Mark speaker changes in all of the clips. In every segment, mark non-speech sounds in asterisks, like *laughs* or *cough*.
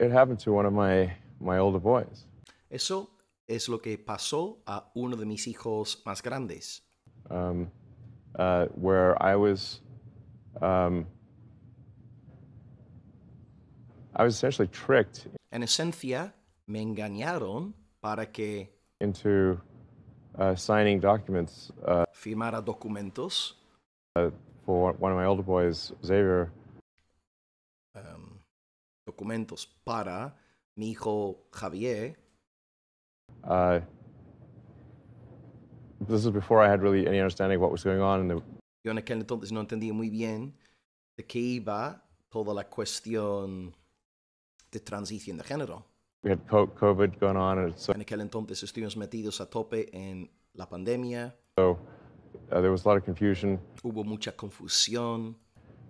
Speaker 1: It happened to one of my, my older boys. Eso es lo que pasó a uno de mis hijos más grandes.
Speaker 2: Um, uh, where I was, um, I was essentially tricked.
Speaker 1: En esencia, me engañaron para que
Speaker 2: into uh, signing documents. Uh, firmara documentos. Uh, for one of my older boys, Xavier.
Speaker 1: documentos para mi hijo Javier.
Speaker 2: Uh, this is before I had really any understanding of what was going on. the...
Speaker 1: Yo en aquel entonces no entendía muy bien de qué iba toda la cuestión de transición de género.
Speaker 2: We had COVID going on. And so... En aquel entonces
Speaker 1: estuvimos metidos a tope en la pandemia. So,
Speaker 2: uh, there was a lot of confusion. Hubo mucha confusión.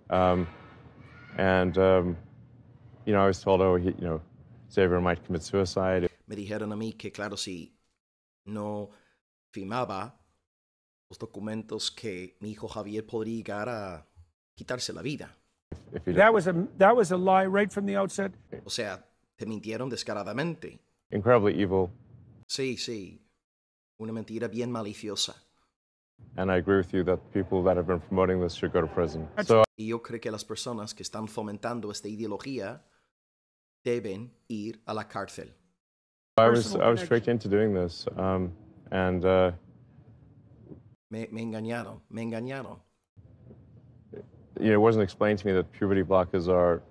Speaker 2: Um, and um, you know, I was told, oh, he, you know, Xavier might commit suicide. Me dijeron a mí que, claro, si
Speaker 1: no firmaba los documentos, que mi hijo Javier podría llegar a quitarse la vida.
Speaker 2: If, if that, was a, that was a lie right from
Speaker 1: the outset. O sea, te mintieron descaradamente.
Speaker 2: Incredibly evil.
Speaker 1: Sí, sí. Una mentira bien maliciosa.
Speaker 2: And I agree with you that people that have been promoting this should go to prison. So,
Speaker 1: y yo creo que las personas que están fomentando esta ideología deben ir a la cárcel.
Speaker 2: I was, I was tricked into doing this, um, and uh...
Speaker 1: me, me engañaron, me engañaron.
Speaker 2: You know, it wasn't explained to me that puberty blockers are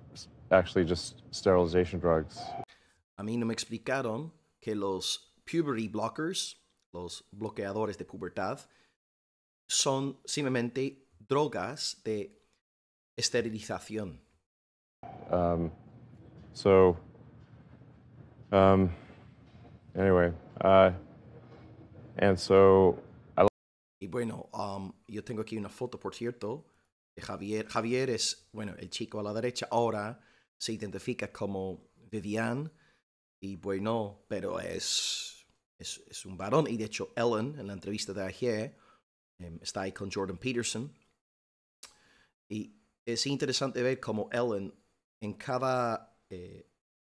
Speaker 2: actually just sterilization drugs.
Speaker 1: A mí no me explicaron que los puberty blockers, los bloqueadores de pubertad, son simplemente drogas de esterilización.
Speaker 2: Um, So, um, anyway, uh, and so I...
Speaker 1: Y bueno, um, yo tengo aquí una foto, por cierto, de Javier. Javier es, bueno, el chico a la derecha ahora se identifica como Vivian y bueno, pero es, es, un varón y de hecho Ellen en la entrevista de ayer em, está ahí con Jordan Peterson y es interesante ver cómo Ellen en cada eh,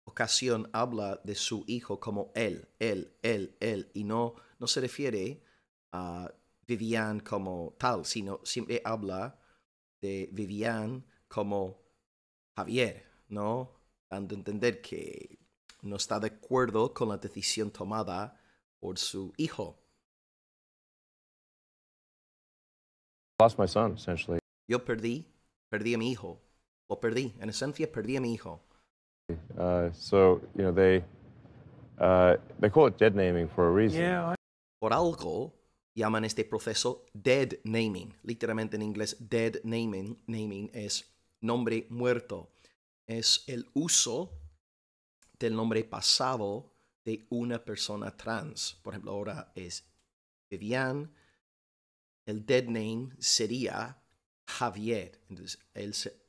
Speaker 1: ocasión habla de su hijo como él, él, él, él, y no, no se refiere a Vivian como tal, sino siempre habla de Vivian como Javier, ¿no? Dando a entender que no está de acuerdo con la decisión tomada por su hijo. Yo perdí, perdí a mi hijo. o perdí. En esencia, perdí a mi hijo. Por algo llaman este proceso dead naming. Literalmente en inglés, dead naming, naming es nombre muerto. Es el uso del nombre pasado de una persona trans. Por ejemplo, ahora es Vivian. El dead name sería Javier. Entonces,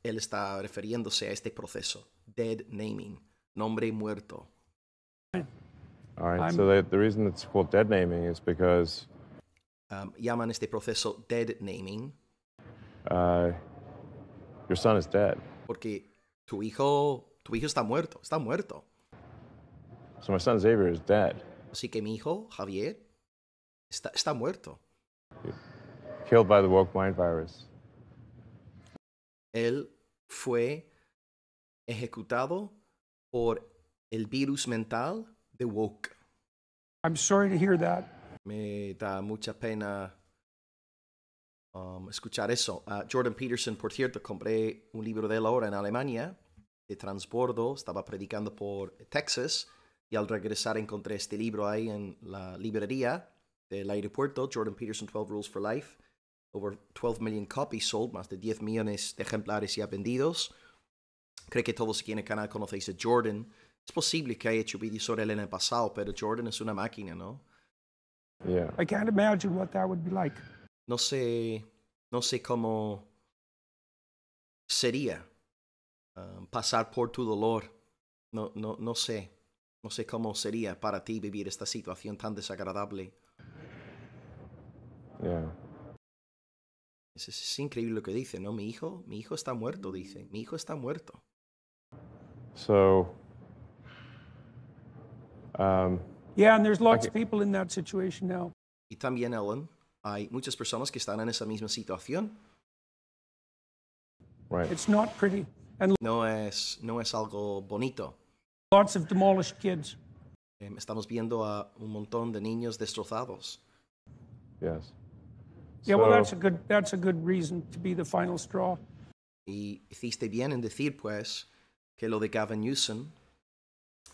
Speaker 1: él está refiriéndose a este proceso dead naming, nombre muerto.
Speaker 2: All right, so the, the reason it's called dead naming is because.
Speaker 1: Um, llaman este proceso dead naming.
Speaker 2: Uh, your son is dead.
Speaker 1: Porque tu hijo, tu hijo está muerto, está muerto. So my son Xavier is dead. Así que mi hijo, Javier, está, está muerto.
Speaker 2: Killed by the woke mind virus.
Speaker 1: Él fue ejecutado por el virus mental de woke. I'm sorry to hear that. Me da mucha pena um, escuchar eso. Ah, Jordan Peterson, por cierto, compré un libro de él ahora en Alemania, de transbordo, estaba predicando por Texas y al regresar encontré este libro ahí en la librería del aeropuerto, Jordan Peterson 12 Rules for Life. Over 12 million copies sold, más de 10 millones de ejemplares ya vendidos. Creo que todos aquí en el canal conocéis a Jordan. Es posible que haya hecho vídeos sobre él en el pasado, pero Jordan es una máquina, ¿no? I
Speaker 2: can't imagine what that would be like.
Speaker 1: No sé, no sé cómo sería um, pasar por tu dolor. No, no, no sé, no sé cómo sería para ti vivir esta situación tan desagradable. Es, es, increíble lo que dice, ¿no? Mi hijo, mi hijo está muerto, dice. Mi hijo está muerto.
Speaker 2: So, um, yeah, and there's lots of people in that situation now.
Speaker 1: Y también, Ellen, hay muchas personas que están en esa misma situación. Right. It's not pretty. And no es, no es algo bonito. Lots of demolished kids. Estamos viendo a un montón de niños destrozados. Yes.
Speaker 2: Yeah, so, well, that's a good that's a good reason to be the final straw.
Speaker 1: Y hiciste bien en decir, pues, que lo de Gavin Newsom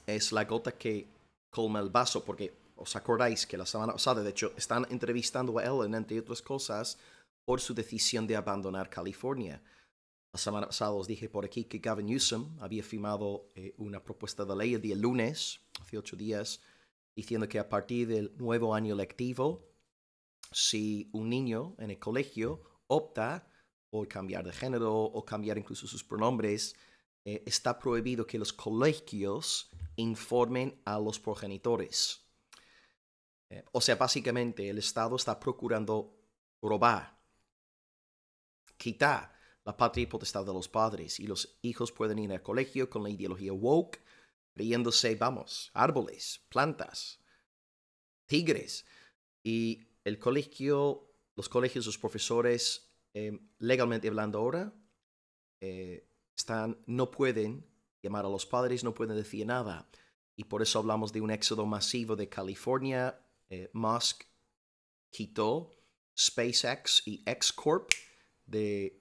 Speaker 1: es la gota que colma el vaso, porque os acordáis que la semana pasada, de hecho, están entrevistando a Ellen, entre otras cosas, por su decisión de abandonar California. La semana pasada os dije por aquí que Gavin Newsom había firmado eh, una propuesta de ley el día lunes, hace ocho días, diciendo que a partir del nuevo año lectivo, si un niño en el colegio opta por cambiar de género o cambiar incluso sus pronombres, eh, está prohibido que los colegios informen a los progenitores. Eh, o sea, básicamente el Estado está procurando robar, quitar la patria y potestad de los padres y los hijos pueden ir al colegio con la ideología woke, creyéndose, vamos, árboles, plantas, tigres. Y el colegio, los colegios, los profesores, eh, legalmente hablando ahora, están, no pueden llamar a los padres, no pueden decir nada. Y por eso hablamos de un éxodo masivo de California. Eh, Musk quitó SpaceX y X Corp de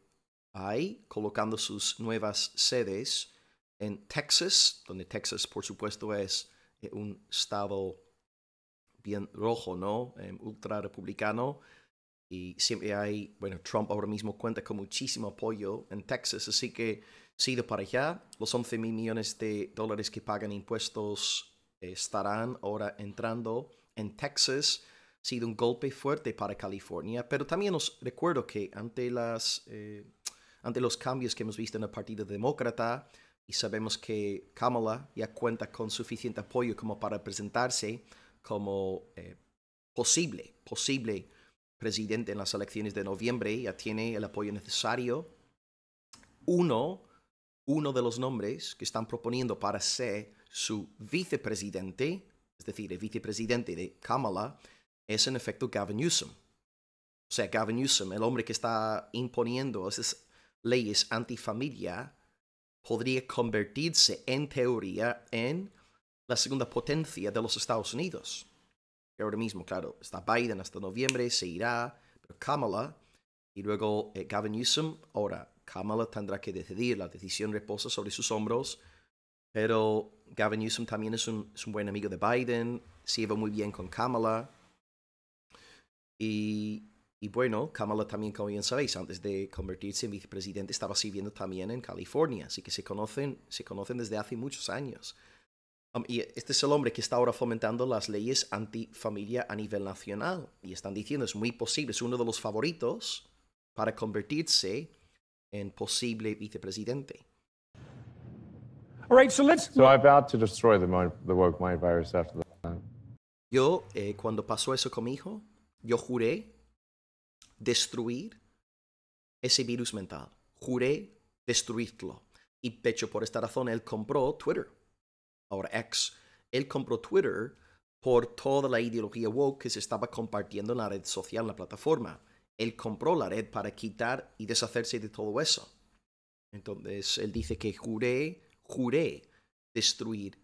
Speaker 1: ahí, colocando sus nuevas sedes en Texas, donde Texas, por supuesto, es eh, un estado bien rojo, ¿no? Eh, ultra republicano y siempre hay, bueno, Trump ahora mismo cuenta con muchísimo apoyo en Texas, así que de para allá, los 11 mil millones de dólares que pagan impuestos eh, estarán ahora entrando en Texas. Ha sido un golpe fuerte para California, pero también os recuerdo que ante, las, eh, ante los cambios que hemos visto en el Partido Demócrata, y sabemos que Kamala ya cuenta con suficiente apoyo como para presentarse como eh, posible, posible presidente en las elecciones de noviembre, ya tiene el apoyo necesario. Uno, uno de los nombres que están proponiendo para ser su vicepresidente, es decir, el vicepresidente de Kamala, es en efecto Gavin Newsom. O sea, Gavin Newsom, el hombre que está imponiendo esas leyes antifamilia, podría convertirse en teoría en la segunda potencia de los Estados Unidos ahora mismo, claro, está Biden hasta noviembre, se irá, pero Kamala y luego eh, Gavin Newsom. Ahora, Kamala tendrá que decidir, la decisión reposa sobre sus hombros, pero Gavin Newsom también es un, buen amigo de Biden, se lleva muy bien con Kamala. Y, bueno, Kamala también, como bien sabéis, antes de convertirse en vicepresidente, estaba sirviendo también en California, así que se conocen, se conocen desde hace muchos años este es el hombre que está ahora fomentando las leyes antifamilia a nivel nacional. Y están diciendo, es muy posible, es uno de los favoritos para convertirse en posible vicepresidente. so let's... Yo, eh, cuando pasó eso con mi hijo, yo juré destruir ese virus mental. Juré destruirlo. Y pecho por esta razón, él compró Twitter ahora ex, él compró Twitter por toda la ideología woke que se estaba compartiendo en la red social, en la plataforma. Él compró la red para quitar y deshacerse de todo eso. Entonces, él dice que juré, juré destruir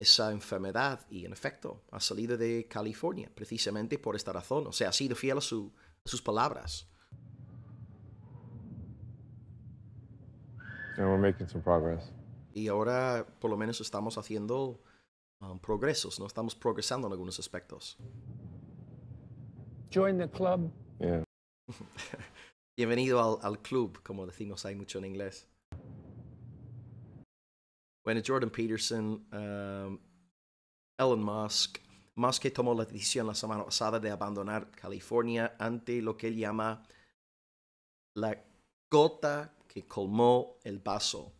Speaker 1: esa enfermedad y en efecto ha salido de California precisamente por esta razón. O sea, ha sido fiel a, sus palabras.
Speaker 2: we're making some progress.
Speaker 1: Y ahora por lo menos estamos haciendo um, progresos, ¿no? Estamos progresando en algunos aspectos.
Speaker 2: Join the club.
Speaker 1: *laughs* Bienvenido al, club, como decimos hay mucho en inglés. Bueno, Jordan Peterson, um, Elon Musk, Musk tomó la decisión la semana pasada de abandonar California ante lo que él llama la gota que colmó el vaso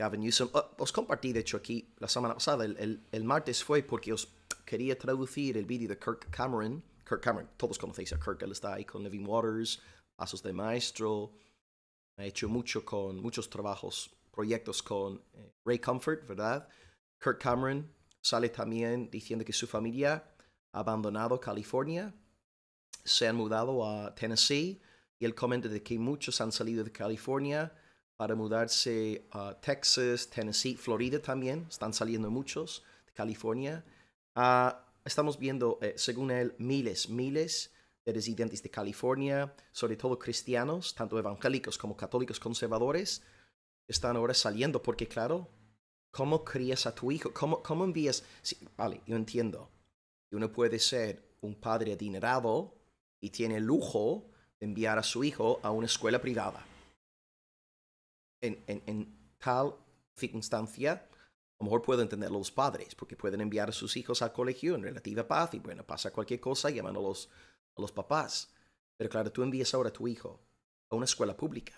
Speaker 1: Gavin Newsom. Os compartí, de hecho, aquí la semana pasada, el, el, el martes fue porque os quería traducir el vídeo de Kirk Cameron. Kirk Cameron, todos conocéis a Kirk, él está ahí con Living Waters, Pasos de Maestro. Ha hecho mucho con muchos trabajos, proyectos con eh, Ray Comfort, ¿verdad? Kirk Cameron sale también diciendo que su familia ha abandonado California, se han mudado a Tennessee y él comenta de que muchos han salido de California para mudarse a Texas, Tennessee, Florida también, están saliendo muchos, de California. Ah, estamos viendo, eh, según él, miles, miles de residentes de California, sobre todo cristianos, tanto evangélicos como católicos conservadores, están ahora saliendo porque, claro, ¿cómo crías a tu hijo? ¿Cómo, cómo envías? vale, yo entiendo. Uno puede ser un padre adinerado y tiene el lujo de enviar a su hijo a una escuela privada en, tal circunstancia, a lo mejor pueden entender los padres, porque pueden enviar a sus hijos al colegio en relativa paz y bueno, pasa cualquier cosa, llaman a los, papás. Pero claro, tú envías ahora a tu hijo a una escuela pública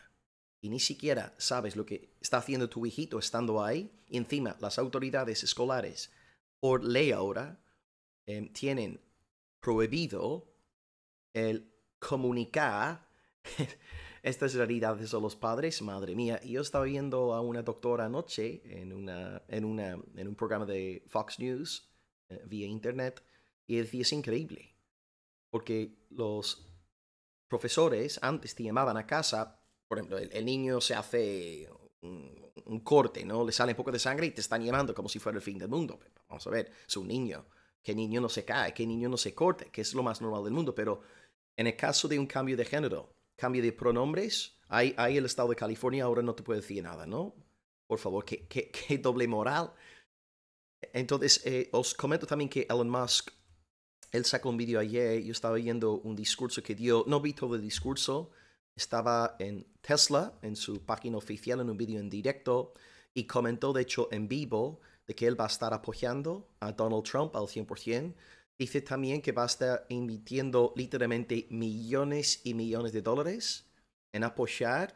Speaker 1: y ni siquiera sabes lo que está haciendo tu hijito estando ahí. Y encima, las autoridades escolares, por ley ahora, em, tienen prohibido el comunicar *laughs* estas realidades de los padres, madre mía. Yo estaba viendo a una doctora anoche en, un programa de Fox News eh, vía internet y decía, es increíble, porque los profesores antes te llamaban a casa, por ejemplo, el, niño se hace un, corte, ¿no? Le sale un poco de sangre y te están llamando como si fuera el fin del mundo. Vamos a ver, es un niño. ¿Qué niño no se cae, ¿Qué niño no se corte, que es lo más normal del mundo. Pero en el caso de un cambio de género, cambio de pronombres, ahí, el estado de California ahora no te puede decir nada, ¿no? Por favor, qué, qué, *laughs* doble moral. Entonces, eh, os comento también que Elon Musk, él sacó un vídeo ayer, yo estaba viendo un discurso que dio, no vi todo el discurso, estaba en Tesla, en su página oficial, en un vídeo en directo, y comentó, de hecho, en vivo, de que él va a estar apoyando a Donald Trump al 100%. Dice también que va a estar invirtiendo literalmente millones y millones de dólares en apoyar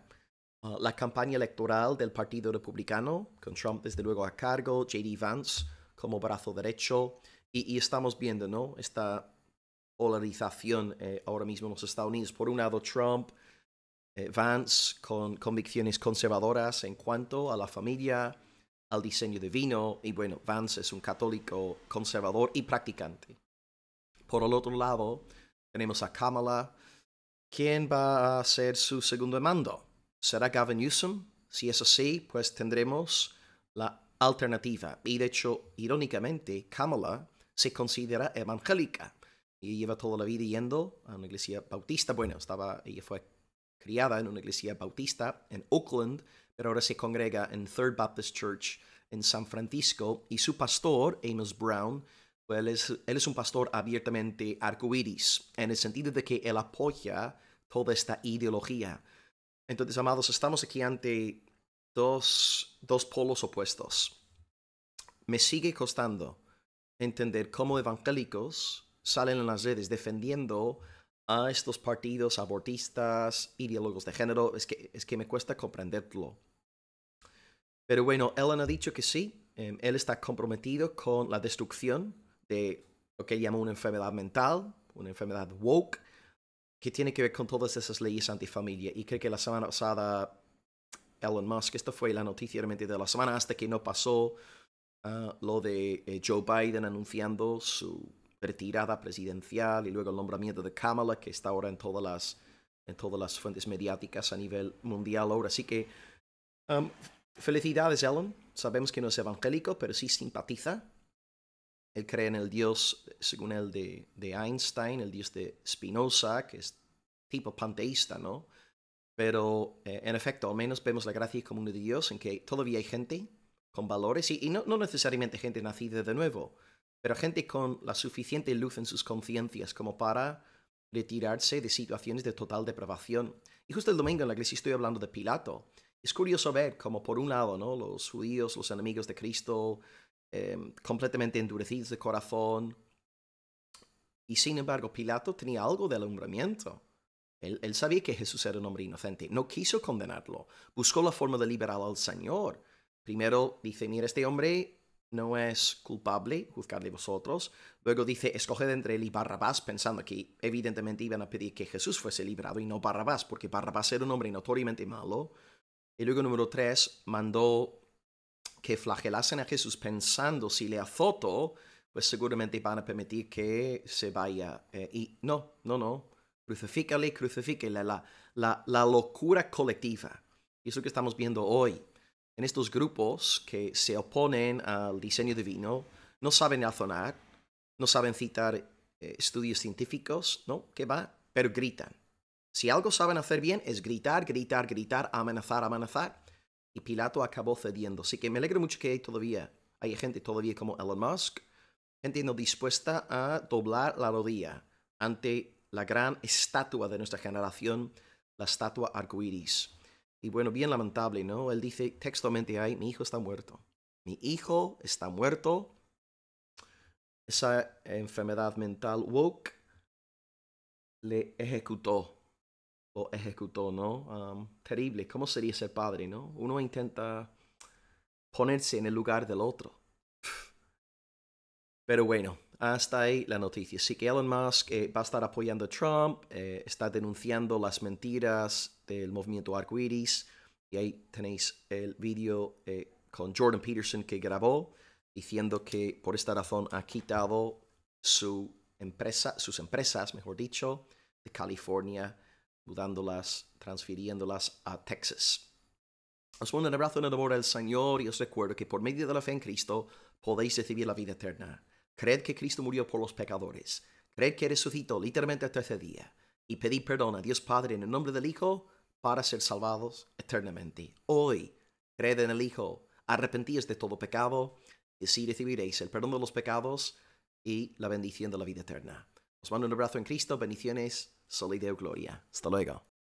Speaker 1: uh, la campaña electoral del Partido Republicano, con Trump desde luego a cargo, JD Vance como brazo derecho, y, estamos viendo ¿no? esta polarización eh, ahora mismo en los Estados Unidos. Por un lado, Trump, eh, Vance, con convicciones conservadoras en cuanto a la familia, al diseño de vino, y bueno, Vance es un católico conservador y practicante. Por el otro lado, tenemos a Kamala. ¿Quién va a ser su segundo mando? ¿Será Gavin Newsom? Si es así, pues tendremos la alternativa. Y de hecho, irónicamente, Kamala se considera evangélica. Y lleva toda la vida yendo a una iglesia bautista. Bueno, estaba, ella fue criada en una iglesia bautista en Oakland, pero ahora se congrega en Third Baptist Church en San Francisco y su pastor, Amos Brown, pues él es, un pastor abiertamente arcoíris, en el sentido de que él apoya toda esta ideología. Entonces, amados, estamos aquí ante dos, polos opuestos. Me sigue costando entender cómo evangélicos salen en las redes defendiendo a estos partidos abortistas, ideólogos de género. Es que, es que me cuesta comprenderlo. Pero bueno, Ellen ha dicho que sí, em, él está comprometido con la destrucción de lo que llama una enfermedad mental, una enfermedad woke, que tiene que ver con todas esas leyes antifamilia. Y creo que la semana pasada Elon Musk, esta fue la noticia realmente de la semana, hasta que no pasó ah, lo de eh, Joe Biden anunciando su retirada presidencial y luego el nombramiento de Kamala, que está ahora en todas las, en todas las fuentes mediáticas a nivel mundial ahora. Así que um, felicidades, Elon. Sabemos que no es evangélico, pero sí simpatiza él cree en el Dios, según él, de, de Einstein, el Dios de Spinoza, que es tipo panteísta, ¿no? Pero eh, en efecto, al menos vemos la gracia común de Dios en que todavía hay gente con valores, y, no, no, necesariamente gente nacida de nuevo, pero gente con la suficiente luz en sus conciencias como para retirarse de situaciones de total depravación. Y justo el domingo en la iglesia estoy hablando de Pilato. Es curioso ver cómo por un lado, ¿no? Los judíos, los enemigos de Cristo, Em, completamente endurecidos de corazón. Y sin embargo, Pilato tenía algo de alumbramiento. Él, sabía que Jesús era un hombre inocente. No quiso condenarlo. Buscó la forma de liberar al Señor. Primero dice, mira, este hombre no es culpable, juzgadle vosotros. Luego dice, escoged entre él y Barrabás, pensando que evidentemente iban a pedir que Jesús fuese liberado y no Barrabás, porque Barrabás era un hombre notoriamente malo. Y luego número tres, mandó que flagelasen a Jesús pensando si le azoto, pues seguramente van a permitir que se vaya. Eh, y no, no, no. Crucifícale, crucifícale. La, locura colectiva. Y eso que estamos viendo hoy. En estos grupos que se oponen al diseño divino, no saben razonar, no saben citar eh, estudios científicos, ¿no? ¿Qué va? Pero gritan. Si algo saben hacer bien es gritar, gritar, gritar, amenazar, amenazar y Pilato acabó cediendo. Así que me alegro mucho que hay todavía, hay gente todavía como Elon Musk, gente no dispuesta a doblar la rodilla ante la gran estatua de nuestra generación, la estatua arcoíris. Y bueno, bien lamentable, ¿no? Él dice textualmente ahí, mi hijo está muerto. Mi hijo está muerto. Esa enfermedad mental woke le ejecutó o ejecutó, ¿no? terrible. ¿Cómo sería ser padre, no? Uno intenta ponerse en el lugar del otro. *laughs* Pero bueno, hasta ahí la noticia. Sí que Elon Musk eh, va a estar apoyando Trump, eh, está denunciando las mentiras del movimiento arcoiris. Y ahí tenéis el vídeo eh, con Jordan Peterson que grabó diciendo que por esta razón ha quitado su empresa, sus empresas, mejor dicho, de California mudándolas, transfiriéndolas a Texas. Os mando un abrazo en el amor del Señor y os recuerdo que por medio de la fe en Cristo podéis recibir la vida eterna. Creed que Cristo murió por los pecadores. Creed que resucitó literalmente el tercer día. Y pedí perdón a Dios Padre en el nombre del Hijo para ser salvados eternamente. Hoy, creed en el Hijo, arrepentíos de todo pecado y así recibiréis el perdón de los pecados y la bendición de la vida eterna. Os mando un abrazo en Cristo, bendiciones Solideo Gloria. Hasta luego.